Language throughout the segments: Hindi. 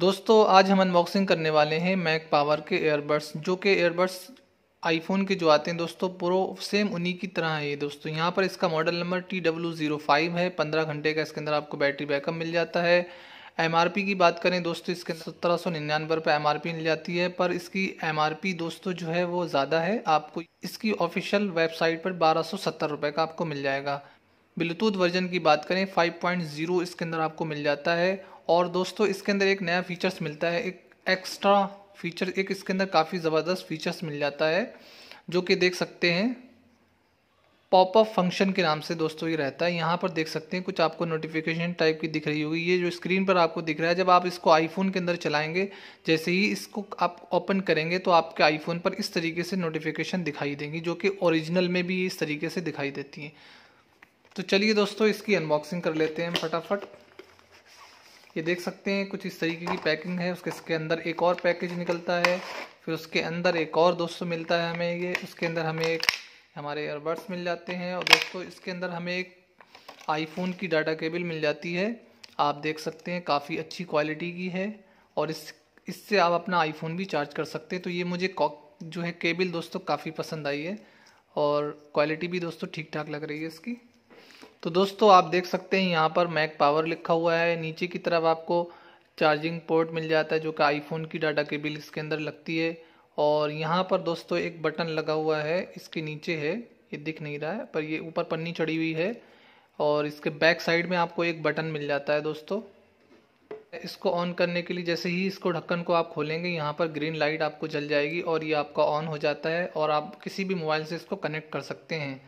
दोस्तों आज हम अनबॉक्सिंग करने वाले हैं मैक पावर के एयरबड्स जो कि एयरबड्स आईफोन के जो आते हैं दोस्तों प्रो सेम उन्हीं की तरह है ये दोस्तों यहाँ पर इसका model number T W zero five है पंद्रह घंटे का इसके अंदर आपको बैटरी बैकअप मिल जाता है एम आर पी की बात करें दोस्तों इसके सत्रह सौ निन्यानवे रुपये एम आर पी मिल जाती है पर इसकी एम आर पी दोस्तों जो है वो ज़्यादा है आपको इसकी ऑफिशियल वेबसाइट पर बारह सौ सत्तर रुपये का आपको मिल जाएगा ब्लूटूथ वर्जन की बात करें जीरो इसके अंदर आपको मिल जाता है और दोस्तों इसके अंदर एक नया फीचर्स मिलता है एक एक्स्ट्रा फीचर एक इसके अंदर काफ़ी ज़बरदस्त फीचर्स मिल जाता है जो कि देख सकते हैं पॉपअप फंक्शन के नाम से दोस्तों ये रहता है यहाँ पर देख सकते हैं कुछ आपको नोटिफिकेशन टाइप की दिख रही होगी ये जो स्क्रीन पर आपको दिख रहा है जब आप इसको आईफोन के अंदर चलाएंगे जैसे ही इसको आप ओपन करेंगे तो आपके आईफोन पर इस तरीके से नोटिफिकेशन दिखाई देंगी जो कि ओरिजिनल में भी इस तरीके से दिखाई देती हैं तो चलिए दोस्तों इसकी अनबॉक्सिंग कर लेते हैं फटाफट ये देख सकते हैं कुछ इस तरीके की पैकिंग है उसके इसके अंदर एक और पैकेज निकलता है फिर उसके अंदर एक और दोस्तों मिलता है हमें ये उसके अंदर हमें एक हमारे एयरबड्स मिल जाते हैं और दोस्तों इसके अंदर हमें एक आईफोन की डाटा केबल मिल जाती है आप देख सकते हैं काफ़ी अच्छी क्वालिटी की है और इस इससे आप अपना आईफोन भी चार्ज कर सकते हैं तो ये मुझे जो है केबल दोस्तों काफ़ी पसंद आई है और क्वालिटी भी दोस्तों ठीक ठाक लग रही है इसकी तो दोस्तों आप देख सकते हैं यहाँ पर मैक पावर लिखा हुआ है नीचे की तरफ आपको चार्जिंग पोर्ट मिल जाता है जो कि आईफोन की डाटा केबल इसके अंदर लगती है और यहाँ पर दोस्तों एक बटन लगा हुआ है इसके नीचे है ये दिख नहीं रहा है पर ये ऊपर पन्नी चढ़ी हुई है और इसके बैक साइड में आपको एक बटन मिल जाता है दोस्तों इसको ऑन करने के लिए जैसे ही इसको ढक्कन को आप खोलेंगे यहाँ पर ग्रीन लाइट आपको जल जाएगी और ये आपका ऑन हो जाता है और आप किसी भी मोबाइल से इसको कनेक्ट कर सकते हैं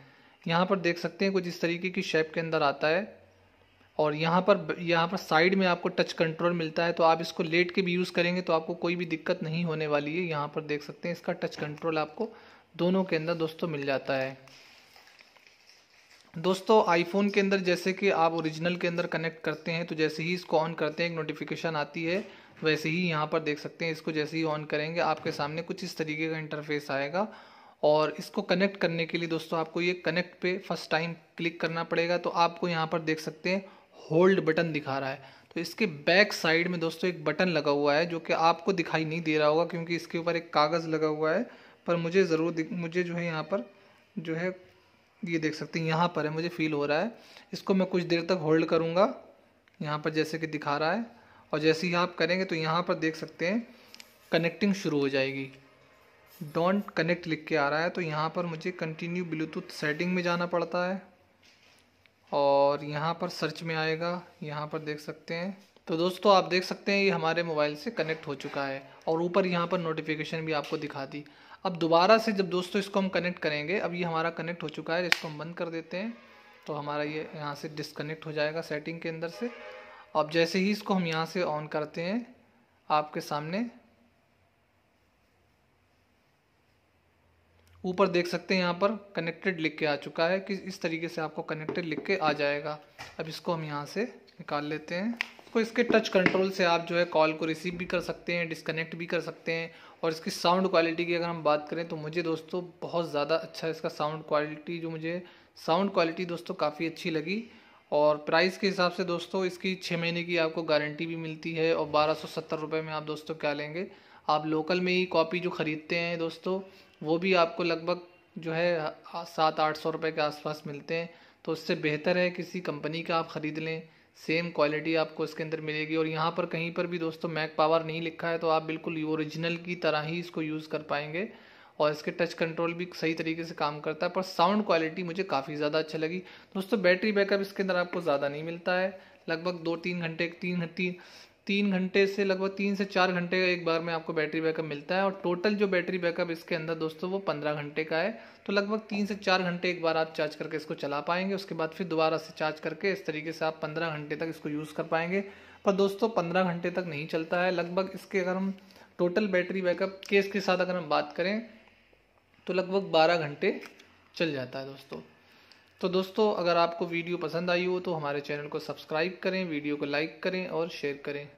यहाँ पर देख सकते हैं कुछ इस तरीके की शेप के अंदर आता है और यहाँ पर यहाँ पर साइड में आपको टच कंट्रोल मिलता है तो आप इसको लेट के भी यूज़ करेंगे तो आपको कोई भी दिक्कत नहीं होने वाली है यहाँ पर देख सकते हैं इसका टच कंट्रोल आपको दोनों के अंदर दोस्तों मिल जाता है दोस्तों आईफोन के अंदर जैसे कि आप ओरिजिनल के अंदर कनेक्ट करते हैं तो जैसे ही इसको ऑन करते हैं एक नोटिफिकेशन आती है वैसे ही यहाँ पर देख सकते हैं इसको जैसे ही ऑन करेंगे आपके सामने कुछ इस तरीके का इंटरफेस आएगा और इसको कनेक्ट करने के लिए दोस्तों आपको ये कनेक्ट पे फर्स्ट टाइम क्लिक करना पड़ेगा तो आपको यहाँ पर देख सकते हैं होल्ड बटन दिखा रहा है तो इसके बैक साइड में दोस्तों एक बटन लगा हुआ है जो कि आपको दिखाई नहीं दे रहा होगा क्योंकि इसके ऊपर एक कागज़ लगा हुआ है पर मुझे ज़रूर मुझे जो है यहाँ पर जो है ये देख सकते हैं यहाँ पर है मुझे फील हो रहा है इसको मैं कुछ देर तक होल्ड करूँगा यहाँ पर जैसे कि दिखा रहा है और जैसे ही आप करेंगे तो यहाँ पर देख सकते हैं कनेक्टिंग शुरू हो जाएगी डोंट कनेक्ट लिख के आ रहा है तो यहाँ पर मुझे कंटिन्यू ब्लूटूथ सेटिंग में जाना पड़ता है और यहाँ पर सर्च में आएगा यहाँ पर देख सकते हैं तो दोस्तों आप देख सकते हैं ये हमारे मोबाइल से कनेक्ट हो चुका है और ऊपर यहाँ पर नोटिफिकेशन भी आपको दिखा दी अब दोबारा से जब दोस्तों इसको हम कनेक्ट करेंगे अब ये हमारा कनेक्ट हो चुका है इसको हम बंद कर देते हैं तो हमारा ये यहाँ से डिसकनेक्ट हो जाएगा सेटिंग के अंदर से अब जैसे ही इसको हम यहाँ से ऑन करते हैं आपके सामने ऊपर देख सकते हैं यहाँ पर कनेक्टेड लिख के आ चुका है कि इस तरीके से आपको कनेक्टेड लिख के आ जाएगा अब इसको हम यहाँ से निकाल लेते हैं तो इसके टच कंट्रोल से आप जो है कॉल को रिसीव भी कर सकते हैं डिसकनेक्ट भी कर सकते हैं और इसकी साउंड क्वालिटी की अगर हम बात करें तो मुझे दोस्तों बहुत ज़्यादा अच्छा इसका साउंड क्वालिटी जो मुझे साउंड क्वालिटी दोस्तों काफ़ी अच्छी लगी और प्राइस के हिसाब से दोस्तों इसकी छः महीने की आपको गारंटी भी मिलती है और बारह सौ सत्तर रुपये में आप दोस्तों क्या लेंगे आप लोकल में ही कॉपी जो ख़रीदते हैं दोस्तों वो भी आपको लगभग जो है सात आठ सौ रुपये के आसपास मिलते हैं तो उससे बेहतर है किसी कंपनी का आप ख़रीद लें सेम क्वालिटी आपको इसके अंदर मिलेगी और यहाँ पर कहीं पर भी दोस्तों मैक पावर नहीं लिखा है तो आप बिल्कुल ओरिजिनल की तरह ही इसको यूज़ कर पाएंगे और इसके टच कंट्रोल भी सही तरीके से काम करता है पर साउंड क्वालिटी मुझे काफ़ी ज़्यादा अच्छी लगी दोस्तों बैटरी बैकअप इसके अंदर आपको ज़्यादा नहीं मिलता है लगभग दो तीन घंटे तीन तीन तीन घंटे से लगभग तीन से चार घंटे का एक बार में आपको बैटरी बैकअप मिलता है और टोटल जो बैटरी बैकअप इसके अंदर दोस्तों वो पंद्रह घंटे का है तो लगभग तीन से चार घंटे एक बार आप चार्ज करके इसको चला पाएंगे उसके बाद फिर दोबारा से चार्ज करके इस तरीके से आप पंद्रह घंटे तक इसको यूज़ कर पाएंगे पर दोस्तों पंद्रह घंटे तक नहीं चलता है लगभग इसके अगर हम टोटल बैटरी बैकअप केस के साथ अगर हम बात करें तो लगभग बारह घंटे चल जाता है दोस्तों तो दोस्तों अगर आपको वीडियो पसंद आई हो तो हमारे चैनल को सब्सक्राइब करें वीडियो को लाइक करें और शेयर करें